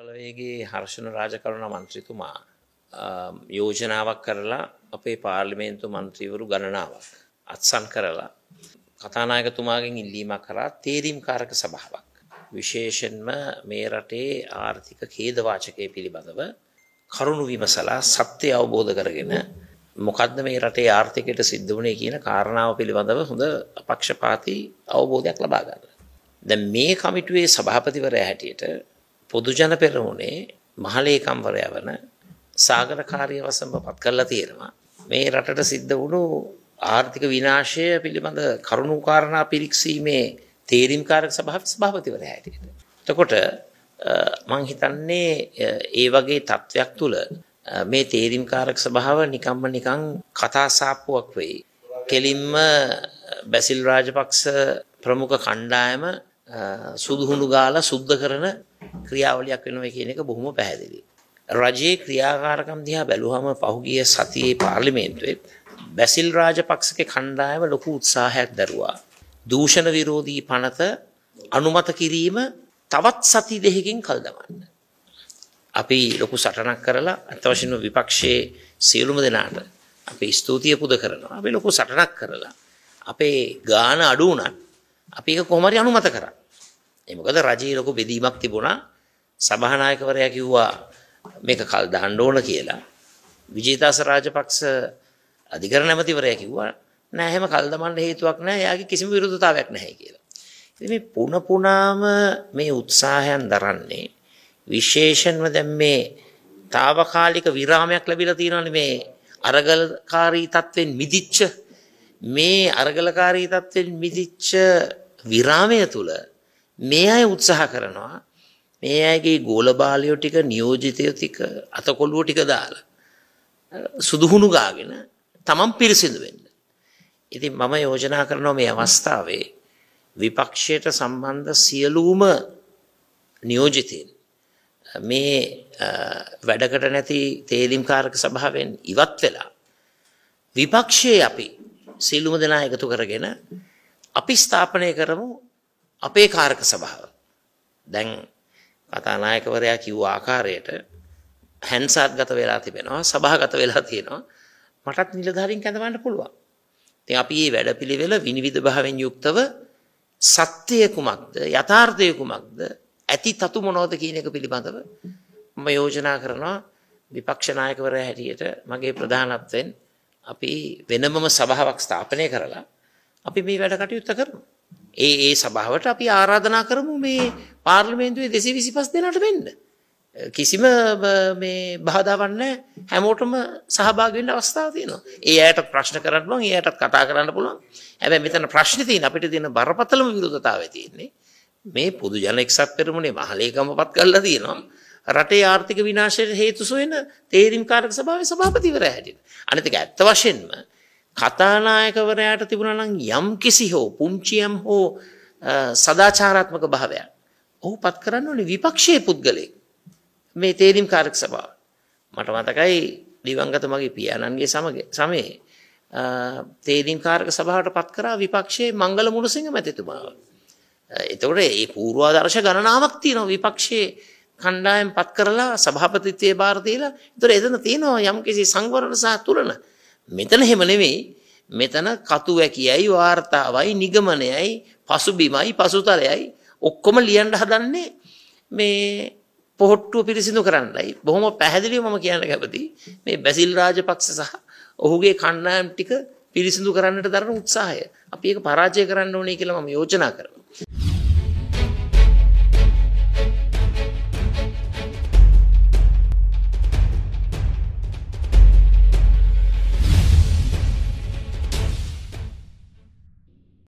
බලවේගේ හර්ෂණ රාජකරුණ මන්ත්‍රීතුමා යෝජනාවක් කරලා අපේ පාර්ලිමේන්තු මන්ත්‍රීවරු ගණනාවක් අත්සන් කරලා කතානායකතුමාගෙන් ඉල්ලීමක් කරා තේරීම්කාරක සභාවක්. විශේෂෙන්ම මේ රටේ ආර්ථික කේදවාචකය පිළිබඳව කරුණු විමසලා සත්‍යය අවබෝධ කරගෙන මොකද්ද මේ රටේ ආර්ථිකයට සිද්ධ වුණේ කියන කාරණාව පිළිබඳව හොඳ අපක්ෂපාති අවබෝධයක් ලබා ගන්න. දැන් මේ කමිටුවේ සභාපතිවරයා හැටියට පොදුජන පෙරමුණේ මහලේකම්වරයා වන සාගරකාරී වසම්බ පත් කරලා තියෙනවා. මේ රටට සිද්ධ වුණු ආර්ථික විනාශය පිළිබඳ කරුණු කාරණා පිරික්සීමේ තේරීම්කාරක සභාව සභාපතිවරයා හැටියට. එතකොට මං හිතන්නේ ඒ වගේ තත්වයක් තුළ මේ තේරීම්කාරක සභාව නිකම්ම නිකං කතා සාප්පුවක් වෙයි. කෙලින්ම බැසිල් රාජපක්ෂ ප්‍රමුඛ කණ්ඩායම සුදුහුණු ගාලා සුද්ධ කරන ක්‍රියාවලියක් වෙනවා කියන එක බොහොම පැහැදිලියි. රජයේ ක්‍රියාකාරකම් දිහා බැලුවම පහුගිය සතියේ පාර්ලිමේන්තුවේ බැසිල් රාජපක්ෂගේ කණ්ඩායම ලොකු උත්සාහයක් දරුවා. දූෂණ විරෝධී පනත අනුමත කිරීම තවත් සති දෙකකින් කල් දමන්න. අපි ලොකු සටනක් කරලා අත්වශයෙන්ම විපක්ෂයේ සියලුම දෙනාට අපි ස්තුතිය පුද කරනවා. අපි ලොකු සටනක් කරලා අපේ ගාන අඩු වුණත් අපි ඒක කොහොම හරි අනුමත කරා. ඒ මොකද රජයේ ලොකු බෙදීමක් තිබුණා. සභානායකවරයා කිව්වා මේක කල් දාන්න ඕන කියලා. විජේදාස රාජපක්ෂ අධිකරණ ඇමතිවරයා කිව්වා නෑ එහෙම කල් දමන්න හේතුවක් නෑ. එයාගේ කිසිම විරුද්ධතාවයක් නැහැ කියලා. ඉතින් මේ පුන පුනාම මේ උත්සාහයන් දරන්නේ විශේෂයෙන්ම දැන් මේ తాවකාලික විරාමයක් ලැබිලා තියෙනවානේ මේ අරගලකාරී තත්වෙන් මිදිච්ච මේ අරගලකාරී තත්වෙන් මිදිච්ච විරාමය තුල මේ අය උත්සාහ කරනවා මේ අයගේ ගෝල බාලයෝ ටික නියෝජිතයෝ ටික අතකොළුව ටික දාලා සුදුහුණු ගාගෙන තමන් පිරිසිදු වෙන්න. ඉතින් මම යෝජනා කරනවා මේ අවස්ථාවේ විපක්ෂයට සම්බන්ධ සියලුම නියෝජිතයින් මේ වැඩකට නැති තේලිම්කාරක සභාවෙන් ඉවත් වෙලා විපක්ෂයේ අපි සියලුම දෙනා එකතු කරගෙන අපි ස්ථාපනය කරමු අපේ කාරක සභාව. දැන් කතානායකවරයා කිව්ව ආකාරයට හැන්සාත් ගත වෙලා තිබෙනවා සභාගත වෙලා තියෙනවා මටත් නිලධාරීන් කැඳවන්න පුළුවන්. ඉතින් අපි මේ වැඩපිළිවෙල විනිවිද භාවයෙන් යුක්තව සත්‍යය කුමක්ද යථාර්ථය කුමක්ද ඇති තතු මොනවද කියන එක පිළිබඳව මම යෝජනා කරනවා විපක්ෂ නායකවරයා හැටියට මගේ ප්‍රධානත්වයෙන් අපි වෙනමම සභාවක් ස්ථාපනය කරලා අපි මේ වැඩ කටයුත්ත කරමු. ඒ ඒ සභාවට අපි ආරාධනා කරමු මේ පාර්ලිමේන්තුවේ දෙසේ විසි පස් දෙනට වෙන්න. කිසිම බාධාවන්න හැමෝටම සහභාගෙන්ට අවස්ථාතියනවා ඒ අයට ප්‍රශ්න කරන්න ඒයට කතා කරන්න පුළුවන් හැබැ මෙතන ප්‍රශ්නතින් අපිට තියෙන බරපතලම විරෝධතාව තියෙන්නේ මේ පුදු ජන එක්සත් පෙරමුණේ මහලේකම පත් කල්ලා තියෙනවා රටේ ආර්ථික විනාශයට හේතු සොයන තේරීම් කාරක සභාවේ සභාපතිවර හැටියට. අනිතික ඇත්ත වශයෙන්ම කතානායකවරයාට තිබුණනම් යම් කිසි හෝ පුංචියම් හෝ සදාචාරාත්මක භාවයක් ඔහු පත් කරන්න ඕනේ විපක්ෂයේ පුද්ගලෙක්. මේ තේරීම් කාරක සභාව. මට මතකයි දිවංගත මගේ පියාණන්ගේ සමයේ තේරීම් කාරක සභාවට පත් කරා විපක්ෂයේ මංගල මුණසිංහ මැතිතුමාව. එතකොට මේ පූර්වාදර්ශ ගණනාවක් තියෙනවා විපක්ෂයේ කණ්ඩායම් පත් කරලා සභාපතිත්වයේ බාර දීලා. එතකොට එතන තියෙනවා යම්කිසි සංවරණ සහ තුලන. මෙතන හැම නෙමෙයි මෙතන කතු වැකියයි වාර්තාවයි නිගමනයයි පසුබිමයි පසුතලයයි ඔක්කොම ලියන්න හදන්නේ මේ පොහොට්ටුව පිරිසිදු කරන්නයි. බොහොම පැහැදිලිව මම කියන්න කැමති මේ බැසිල් රාජපක්ෂ සහ ඔහුගේ කණ්ඩායම් ටික පිරිසිදු කරන්නට දරන උත්සාහය. අපි ඒක පරාජය කරන්න ඕනේ කියලා මම යෝජනා කරනවා.